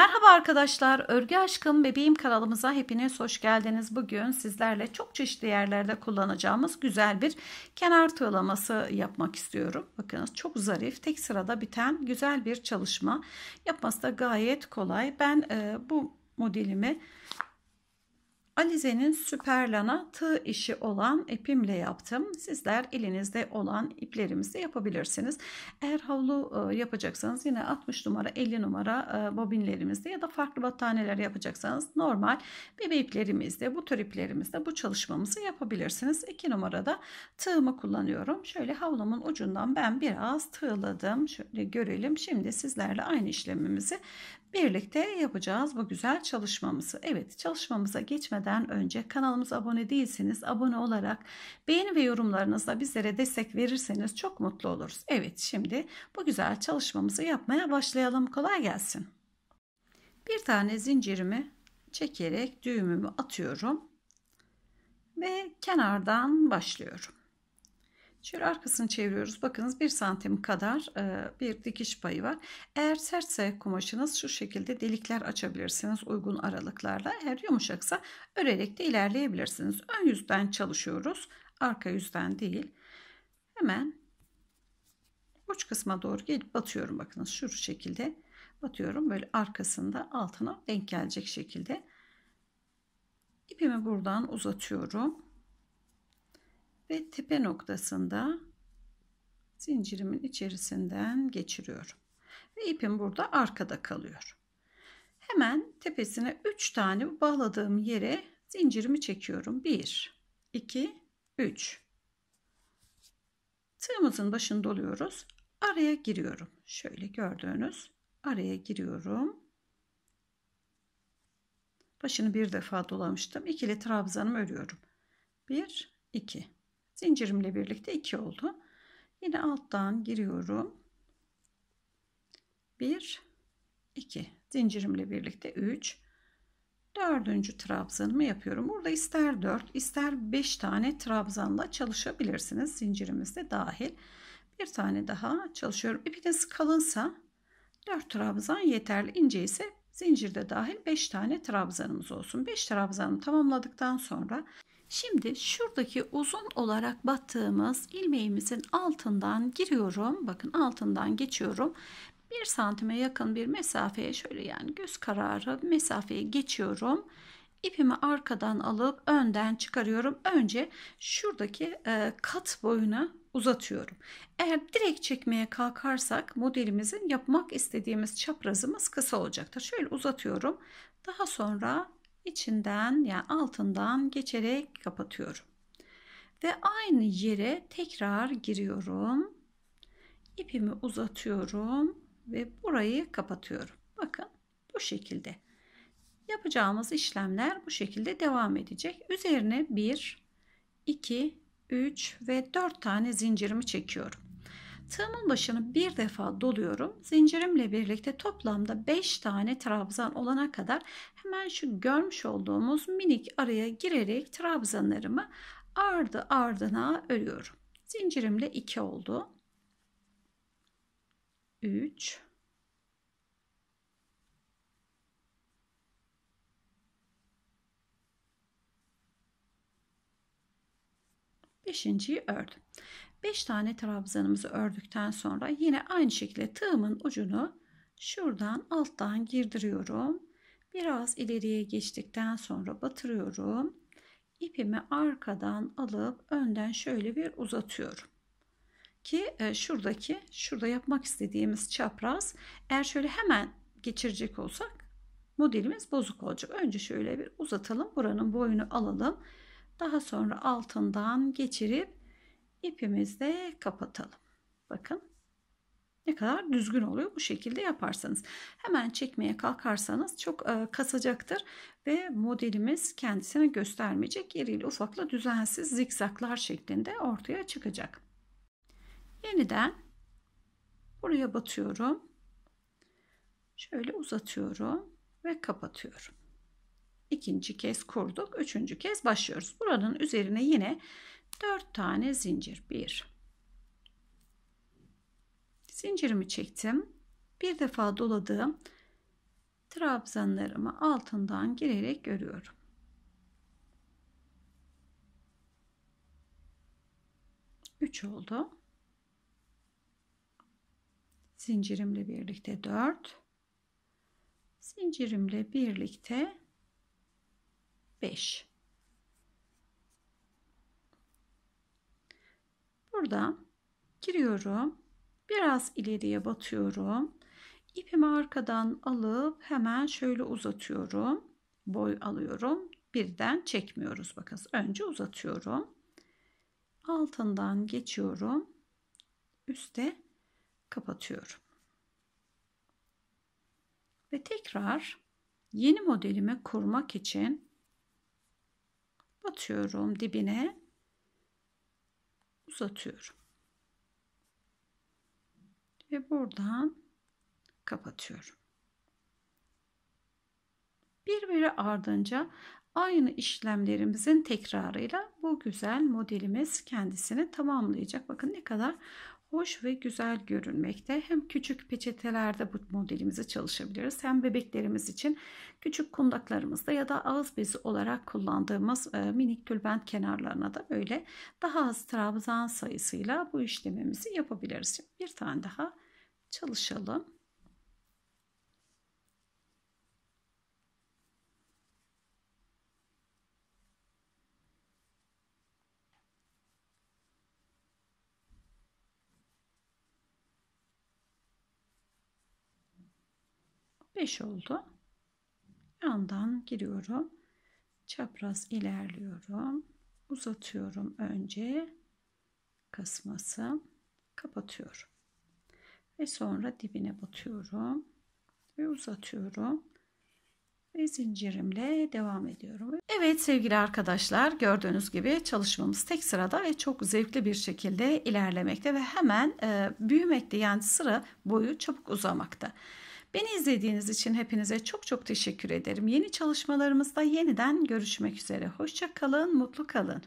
Merhaba arkadaşlar, Örgü Aşkım Bebeğim kanalımıza hepiniz hoş geldiniz. Bugün sizlerle çok çeşitli yerlerde kullanacağımız güzel bir kenar tığlaması yapmak istiyorum. Bakınız çok zarif, tek sırada biten güzel bir çalışma. Yapması da gayet kolay. Ben e, bu modelimi Alize'nin süperlana tığ işi olan ipimle yaptım. Sizler elinizde olan iplerimizle yapabilirsiniz. Eğer havlu e, yapacaksanız yine 60 numara 50 numara e, bobinlerimizde ya da farklı battaniyeler yapacaksanız normal bebe iplerimizde, bu tür iplerimizle bu çalışmamızı yapabilirsiniz. 2 numarada tığımı kullanıyorum. Şöyle havlumun ucundan ben biraz tığladım. Şöyle görelim. Şimdi sizlerle aynı işlemimizi birlikte yapacağız bu güzel çalışmamızı. Evet çalışmamıza geçmeden önce kanalımıza abone değilseniz abone olarak beğeni ve yorumlarınızla bizlere destek verirseniz çok mutlu oluruz. Evet şimdi bu güzel çalışmamızı yapmaya başlayalım. Kolay gelsin. Bir tane zincirimi çekerek düğümümü atıyorum ve kenardan başlıyorum. Şöyle arkasını çeviriyoruz. Bakınız 1 santim kadar e, bir dikiş payı var. Eğer sertse kumaşınız şu şekilde delikler açabilirsiniz uygun aralıklarla. Eğer yumuşaksa örerek de ilerleyebilirsiniz. Ön yüzden çalışıyoruz. Arka yüzden değil. Hemen uç kısma doğru gelip batıyorum. Bakınız şu şekilde batıyorum. Böyle arkasında altına denk gelecek şekilde. İpimi buradan uzatıyorum ve tepe noktasında zincirimin içerisinden geçiriyorum. Ve ipim burada arkada kalıyor. Hemen tepesine 3 tane bağladığım yere zincirimi çekiyorum. 1, 2, 3. Tığımızın başını doluyoruz. Araya giriyorum. Şöyle gördüğünüz araya giriyorum. Başını bir defa dolamıştım. İkili trabzanımı örüyorum. 1, 2. Zincirimle birlikte 2 oldu. Yine alttan giriyorum. 1 2 zincirimle birlikte 3 dördüncü trabzanımı yapıyorum. Burada ister 4 ister 5 tane trabzanla çalışabilirsiniz. zincirimizde dahil. Bir tane daha çalışıyorum. İpiniz kalınsa 4 trabzan yeterli. İnce ise zincirde dahil 5 tane trabzanımız olsun. 5 trabzanı tamamladıktan sonra Şimdi şuradaki uzun olarak battığımız ilmeğimizin altından giriyorum. Bakın altından geçiyorum. 1 santime yakın bir mesafeye şöyle yani göz kararı mesafeye geçiyorum. İpimi arkadan alıp önden çıkarıyorum. Önce şuradaki e, kat boyuna uzatıyorum. Eğer direkt çekmeye kalkarsak modelimizin yapmak istediğimiz çaprazımız kısa olacaktır. Şöyle uzatıyorum. Daha sonra içinden yani altından geçerek kapatıyorum. Ve aynı yere tekrar giriyorum. İpimi uzatıyorum ve burayı kapatıyorum. Bakın bu şekilde. Yapacağımız işlemler bu şekilde devam edecek. Üzerine 1, 2, 3 ve 4 tane zincirimi çekiyorum. Tığımın başını bir defa doluyorum. Zincirimle birlikte toplamda 5 tane trabzan olana kadar hemen şu görmüş olduğumuz minik araya girerek trabzanlarımı ardı ardına örüyorum. Zincirimle 2 oldu. 3 Beşinciyi ördüm. 5 tane trabzanımızı ördükten sonra yine aynı şekilde tığımın ucunu şuradan alttan girdiriyorum Biraz ileriye geçtikten sonra batırıyorum. İpimi arkadan alıp önden şöyle bir uzatıyorum. Ki e, şuradaki, şurada yapmak istediğimiz çapraz eğer şöyle hemen geçirecek olsak modelimiz bozuk olacak. Önce şöyle bir uzatalım. Buranın boyunu alalım. Daha sonra altından geçirip ipimizle kapatalım. Bakın ne kadar düzgün oluyor. Bu şekilde yaparsanız hemen çekmeye kalkarsanız çok e, kasacaktır ve modelimiz kendisini göstermeyecek yeriyle ufakla düzensiz zikzaklar şeklinde ortaya çıkacak. Yeniden buraya batıyorum. Şöyle uzatıyorum ve kapatıyorum. İkinci kez kurduk. Üçüncü kez başlıyoruz. Buranın üzerine yine 4 tane zincir. 1 Zincirimi çektim. Bir defa doladığım trabzanlarımı altından girerek örüyorum. Üç oldu. Zincirimle birlikte dört. Zincirimle birlikte beş. Burada giriyorum. Biraz ileriye batıyorum. İpimi arkadan alıp hemen şöyle uzatıyorum. Boy alıyorum. Birden çekmiyoruz bakın. Önce uzatıyorum. Altından geçiyorum. Üste kapatıyorum. Ve tekrar yeni modelimi kurmak için batıyorum dibine uzatıyorum ve buradan kapatıyorum. Birbiri ardınca aynı işlemlerimizin tekrarıyla bu güzel modelimiz kendisini tamamlayacak. Bakın ne kadar hoş ve güzel görünmekte. Hem küçük peçetelerde bu modelimizi çalışabiliriz hem bebeklerimiz için küçük kundaklarımızda ya da ağız bezi olarak kullandığımız e, minik tülbent kenarlarına da öyle daha az trabzan sayısıyla bu işlemimizi yapabiliriz. Bir tane daha çalışalım. 5 oldu. Yandan giriyorum. Çapraz ilerliyorum. Uzatıyorum önce kısması. Kapatıyorum. Ve sonra dibine batıyorum. Ve uzatıyorum ve zincirimle devam ediyorum. Evet sevgili arkadaşlar gördüğünüz gibi çalışmamız tek sırada ve çok zevkli bir şekilde ilerlemekte ve hemen e, büyümekte yani sıra boyu çabuk uzamakta. Beni izlediğiniz için hepinize çok çok teşekkür ederim. Yeni çalışmalarımızda yeniden görüşmek üzere. Hoşça kalın, mutlu kalın.